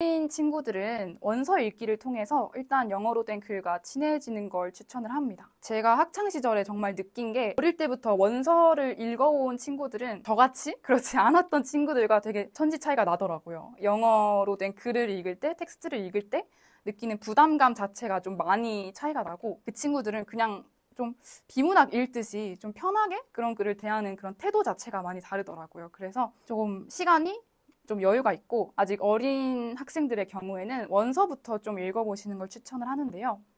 인 친구들은 원서 읽기를 통해서 일단 영어로 된 글과 친해지는 걸 추천을 합니다. 제가 학창 시절에 정말 느낀 게 어릴 때부터 원서를 읽어온 친구들은 저같이 그렇지 않았던 친구들과 되게 천지 차이가 나더라고요. 영어로 된 글을 읽을 때, 텍스트를 읽을 때 느끼는 부담감 자체가 좀 많이 차이가 나고 그 친구들은 그냥 좀 비문학 읽듯이 좀 편하게 그런 글을 대하는 그런 태도 자체가 많이 다르더라고요. 그래서 조금 시간이 좀 여유가 있고 아직 어린 학생들의 경우에는 원서부터 좀 읽어보시는 걸 추천을 하는데요.